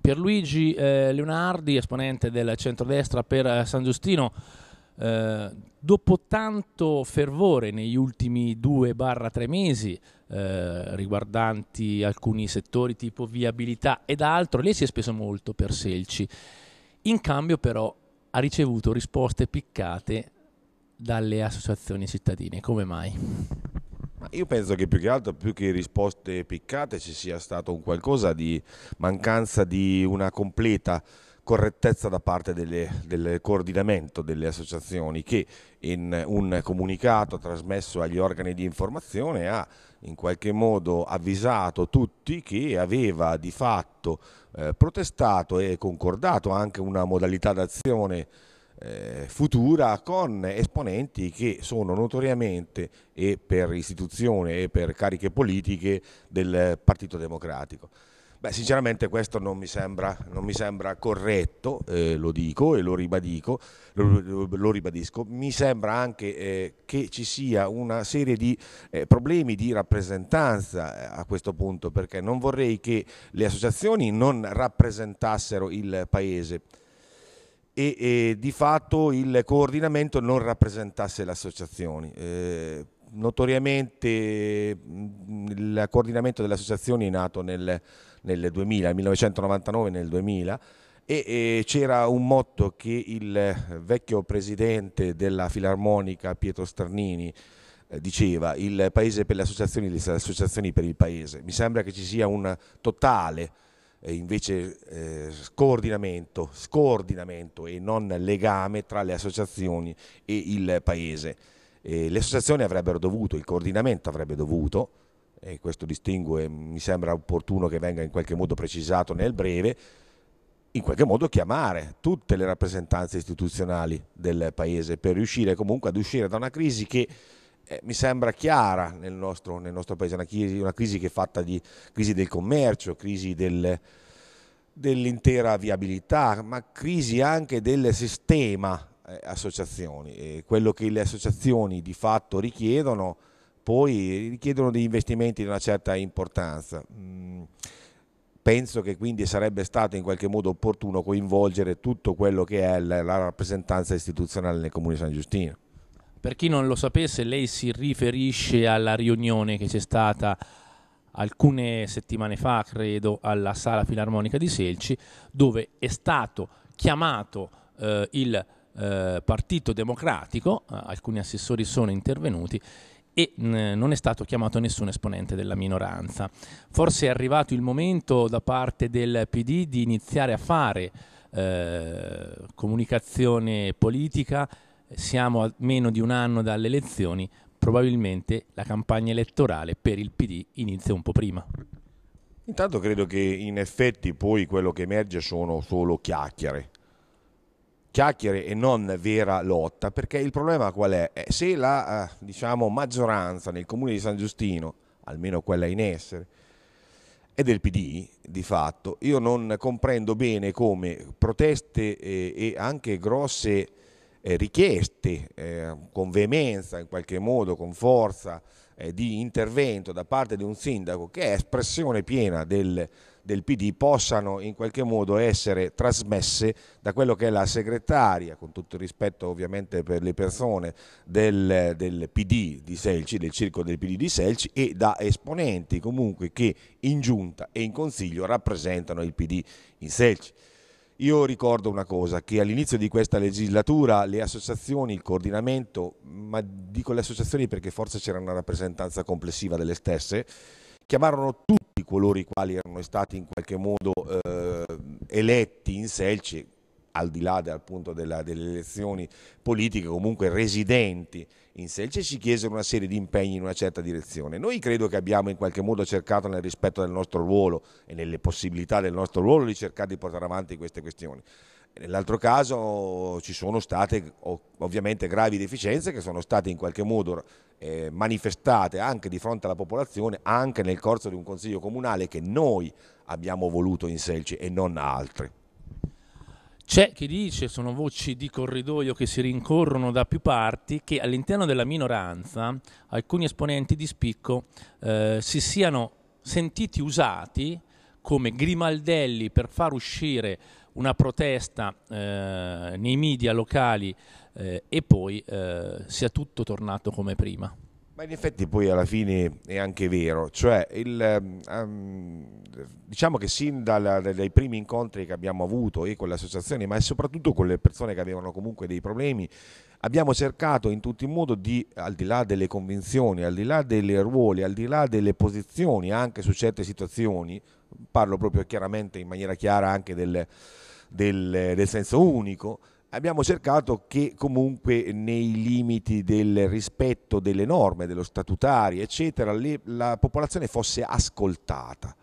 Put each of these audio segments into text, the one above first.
Pierluigi eh, Leonardi, esponente del centrodestra per eh, San Giustino, eh, dopo tanto fervore negli ultimi 2-3 mesi eh, riguardanti alcuni settori tipo viabilità ed altro, lei si è speso molto per Selci. In cambio però ha ricevuto risposte piccate dalle associazioni cittadine. Come mai? Io penso che più che altro, più che risposte piccate, ci sia stato un qualcosa di mancanza di una completa correttezza da parte delle, del coordinamento delle associazioni che in un comunicato trasmesso agli organi di informazione ha in qualche modo avvisato tutti che aveva di fatto eh, protestato e concordato anche una modalità d'azione eh, futura con esponenti che sono notoriamente e per istituzione e per cariche politiche del Partito Democratico. Beh, sinceramente questo non mi sembra, non mi sembra corretto, eh, lo dico e lo, ribadico, lo, lo ribadisco. Mi sembra anche eh, che ci sia una serie di eh, problemi di rappresentanza eh, a questo punto, perché non vorrei che le associazioni non rappresentassero il Paese e, e di fatto il coordinamento non rappresentasse le associazioni. Eh, notoriamente mm, il coordinamento delle associazioni è nato nel, nel 2000, 1999 nel 2000 e, e c'era un motto che il vecchio presidente della Filarmonica Pietro Sternini eh, diceva il paese per le associazioni, le associazioni per il paese. Mi sembra che ci sia un totale invece eh, scoordinamento, scoordinamento, e non legame tra le associazioni e il paese. E le associazioni avrebbero dovuto, il coordinamento avrebbe dovuto, e questo distingue mi sembra opportuno che venga in qualche modo precisato nel breve, in qualche modo chiamare tutte le rappresentanze istituzionali del paese per riuscire comunque ad uscire da una crisi che eh, mi sembra chiara nel nostro, nel nostro paese, una crisi, una crisi, che è fatta di crisi del commercio, crisi del, dell'intera viabilità, ma crisi anche del sistema eh, associazioni. E quello che le associazioni di fatto richiedono, poi richiedono degli investimenti di una certa importanza. Mm penso che quindi sarebbe stato in qualche modo opportuno coinvolgere tutto quello che è la rappresentanza istituzionale nel Comune di San Giustino. Per chi non lo sapesse, lei si riferisce alla riunione che c'è stata alcune settimane fa, credo, alla Sala Filarmonica di Selci, dove è stato chiamato eh, il eh, Partito Democratico, eh, alcuni assessori sono intervenuti e non è stato chiamato nessun esponente della minoranza. Forse è arrivato il momento da parte del PD di iniziare a fare eh, comunicazione politica siamo a meno di un anno dalle elezioni, probabilmente la campagna elettorale per il PD inizia un po' prima. Intanto credo che in effetti poi quello che emerge sono solo chiacchiere, chiacchiere e non vera lotta, perché il problema qual è? Eh, se la eh, diciamo, maggioranza nel comune di San Giustino, almeno quella in essere, è del PD di fatto, io non comprendo bene come proteste e, eh, e anche grosse eh, richieste eh, con veemenza, in qualche modo, con forza eh, di intervento da parte di un sindaco che è espressione piena del, del, PD possano in qualche modo essere trasmesse da quello che è la segretaria, con tutto il rispetto ovviamente per le persone del, del PD di Selci, del circo del PD di Selci e da esponenti comunque che in giunta e in consiglio rappresentano il PD in Selci. Io ricordo una cosa, che all'inizio di questa legislatura le associazioni, il coordinamento, ma dico le associazioni perché forse c'era una rappresentanza complessiva delle stesse, chiamarono tutti coloro i quali erano stati in qualche modo eh, eletti in Selci, al di là appunto della, delle elezioni politiche, comunque residenti in Selce, ci chiesero una serie di impegni in una certa direzione. Noi credo che abbiamo in qualche modo cercato nel rispetto del nostro ruolo e nelle possibilità del nostro ruolo di cercare di portare avanti queste questioni. Nell'altro caso ci sono state ovviamente gravi deficienze che sono state in qualche modo eh, manifestate anche di fronte alla popolazione, anche nel corso di un consiglio comunale che noi abbiamo voluto in Selci e non altri. C'è chi dice, sono voci di corridoio che si rincorrono da più parti, che all'interno della minoranza alcuni esponenti di spicco eh, si siano sentiti usati come grimaldelli per far uscire una protesta eh, nei media locali eh, e poi eh, sia tutto tornato come prima. Ma in effetti poi alla fine è anche vero, cioè il, um, diciamo che sin dalla, dai primi incontri che abbiamo avuto e con le associazioni, ma soprattutto con le persone che avevano comunque dei problemi, abbiamo cercato in tutti i modi di, al di là delle convinzioni, al di là dei ruoli, al di là delle posizioni anche su certe situazioni, parlo proprio chiaramente in maniera chiara anche del, del, del senso unico, abbiamo cercato che comunque nei limiti del rispetto delle norme, dello statutario, eccetera, le, la popolazione fosse ascoltata.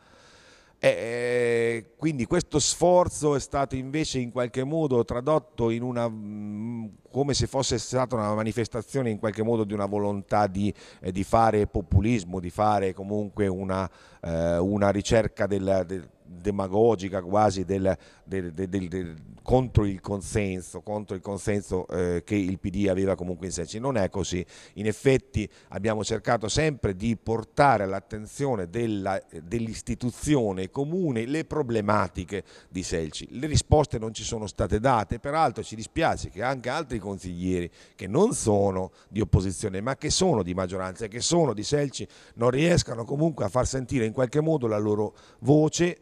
E, eh, eh, quindi questo sforzo è stato invece in qualche modo tradotto in una mm, come se fosse stata una manifestazione in qualche modo di una volontà di, eh, di fare populismo, di fare comunque una, una ricerca del, del demagogica quasi del, del, del, contro il consenso, contro il consenso eh, che il PD aveva comunque in sé. Cioè, non è così. In effetti abbiamo cercato sempre di portare all'attenzione dell'istituzione comune le problematiche di Selci. Le risposte non ci sono state date, peraltro ci dispiace che anche altri consiglieri che non sono di opposizione ma che sono di maggioranza e che sono di Selci non riescano comunque a far sentire in qualche modo la loro voce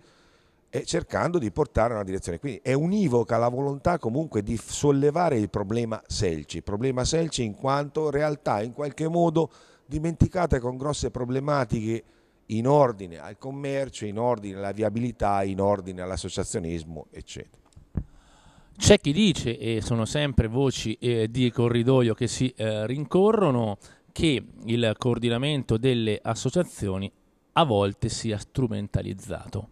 e cercando di portare una direzione. Quindi è univoca la volontà comunque di sollevare il problema Selci, problema Selci in quanto realtà in qualche modo dimenticata con grosse problematiche in ordine al commercio, in ordine alla viabilità, in ordine all'associazionismo, eccetera. C'è chi dice, e sono sempre voci eh, di corridoio che si eh, rincorrono, che il coordinamento delle associazioni a volte sia strumentalizzato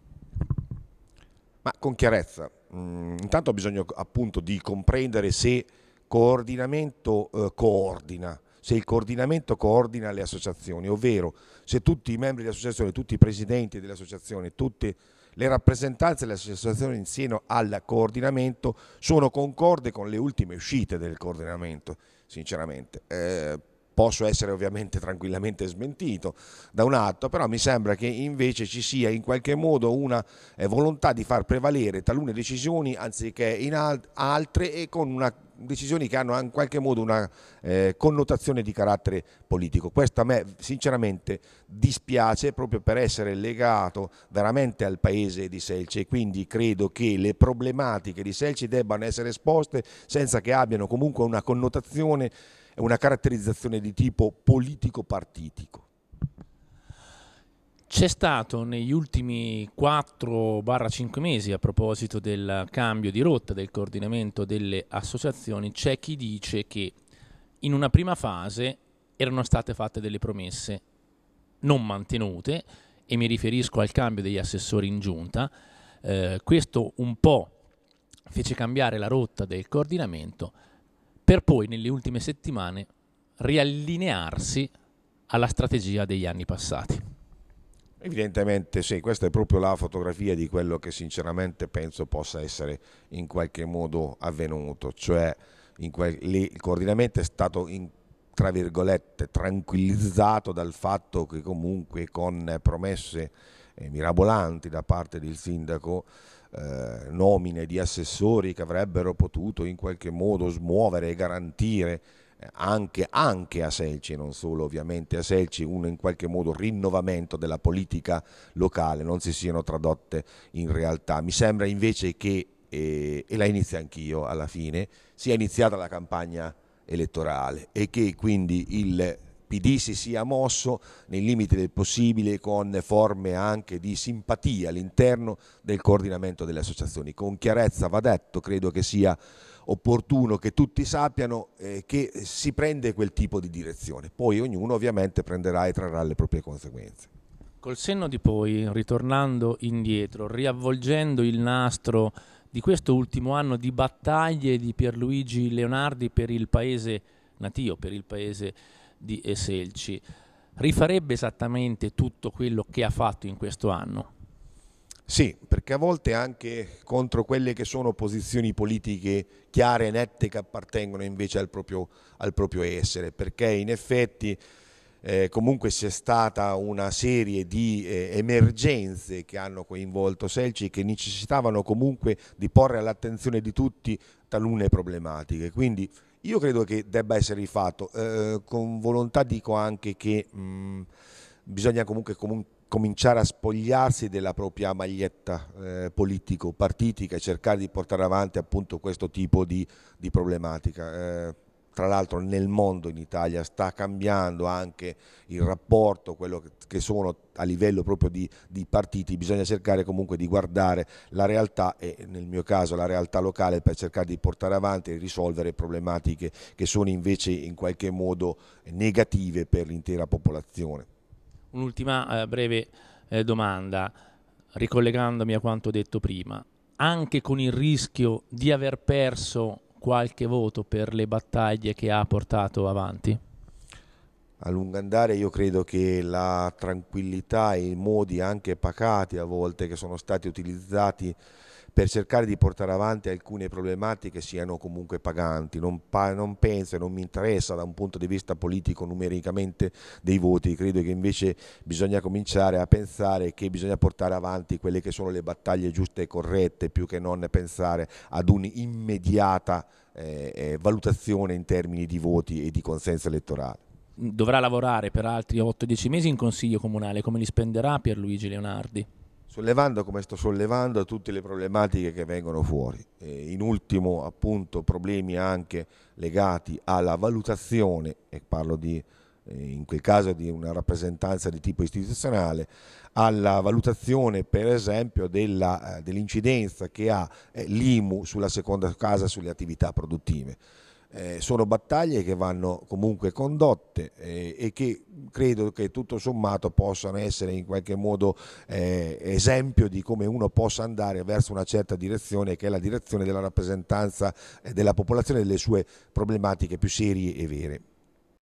ma con chiarezza. Mm, intanto ho bisogno appunto di comprendere se coordinamento eh, coordina, se il coordinamento coordina le associazioni, ovvero se tutti i membri dell'associazione, tutti i presidenti dell'associazione, tutte le rappresentanze dell'associazione insieme al coordinamento sono concorde con le ultime uscite del coordinamento, sinceramente. Eh, posso essere ovviamente tranquillamente smentito da un atto, però mi sembra che invece ci sia in qualche modo una eh, volontà di far prevalere talune decisioni anziché in alt- altre e con una decisioni che hanno in qualche modo una eh, connotazione di carattere politico. Questo a me sinceramente dispiace proprio per essere legato veramente al paese di Selce e quindi credo che le problematiche di Selce debbano essere esposte senza che abbiano comunque una connotazione è una caratterizzazione di tipo politico-partitico. C'è stato negli ultimi 4-5 mesi, a proposito del cambio di rotta del coordinamento delle associazioni, c'è chi dice che in una prima fase erano state fatte delle promesse non mantenute, e mi riferisco al cambio degli assessori in giunta. Eh, questo un po' fece cambiare la rotta del coordinamento, per poi nelle ultime settimane riallinearsi alla strategia degli anni passati. Evidentemente sì, questa è proprio la fotografia di quello che sinceramente penso possa essere in qualche modo avvenuto, cioè quel, lì, il coordinamento è stato in tra virgolette tranquillizzato dal fatto che comunque con promesse eh, mirabolanti da parte del sindaco, eh, nomine di assessori che avrebbero potuto in qualche modo smuovere e garantire eh, anche, anche, a Selci, non solo ovviamente a Selci, un in qualche modo rinnovamento della politica locale, non si siano tradotte in realtà. Mi sembra invece che, eh, e la inizio anch'io alla fine, sia iniziata la campagna elettorale e che quindi il PD si sia mosso nei limiti del possibile con forme anche di simpatia all'interno del coordinamento delle associazioni. Con chiarezza va detto, credo che sia opportuno che tutti sappiano eh, che si prende quel tipo di direzione, poi ognuno ovviamente prenderà e trarrà le proprie conseguenze. Col senno di poi, ritornando indietro, riavvolgendo il nastro di questo ultimo anno di battaglie di Pierluigi Leonardi per il paese natio, per il paese di Eselci, rifarebbe esattamente tutto quello che ha fatto in questo anno? Sì, perché a volte anche contro quelle che sono posizioni politiche chiare e nette che appartengono invece al proprio, al proprio essere, perché in effetti eh, comunque c'è stata una serie di eh, emergenze che hanno coinvolto Selci e che necessitavano comunque di porre all'attenzione di tutti talune problematiche. Quindi io credo che debba essere rifatto, eh, eh con volontà dico anche che mh, mm, bisogna comunque comun cominciare a spogliarsi della propria maglietta eh, politico-partitica e cercare di portare avanti appunto questo tipo di, di problematica. Eh, tra l'altro nel mondo in Italia sta cambiando anche il rapporto, quello che sono a livello proprio di, di, partiti, bisogna cercare comunque di guardare la realtà e nel mio caso la realtà locale per cercare di portare avanti e risolvere problematiche che sono invece in qualche modo negative per l'intera popolazione. Un'ultima eh, breve eh, domanda, ricollegandomi a quanto detto prima, anche con il rischio di aver perso qualche voto per le battaglie che ha portato avanti? a lungo andare io credo che la tranquillità e i modi anche pacati a volte che sono stati utilizzati per cercare di portare avanti alcune problematiche siano comunque paganti. Non, pa non penso e non mi interessa da un punto di vista politico numericamente dei voti, credo che invece bisogna cominciare a pensare che bisogna portare avanti quelle che sono le battaglie giuste e corrette, più che non pensare ad un'immediata eh, eh valutazione in termini di voti e di consenso elettorale dovrà lavorare per altri 8-10 mesi in consiglio comunale, come li spenderà Pierluigi Leonardi? Sollevando come sto sollevando tutte le problematiche che vengono fuori, eh, in ultimo appunto problemi anche legati alla valutazione, e parlo di, eh, in quel caso di una rappresentanza di tipo istituzionale, alla valutazione per esempio della, eh, dell'incidenza che ha eh, l'IMU sulla seconda casa sulle attività produttive. Eh, sono battaglie che vanno comunque condotte eh, e che credo che tutto sommato possano essere in qualche modo eh, esempio di come uno possa andare verso una certa direzione che è la direzione della rappresentanza eh, della popolazione e delle sue problematiche più serie e vere.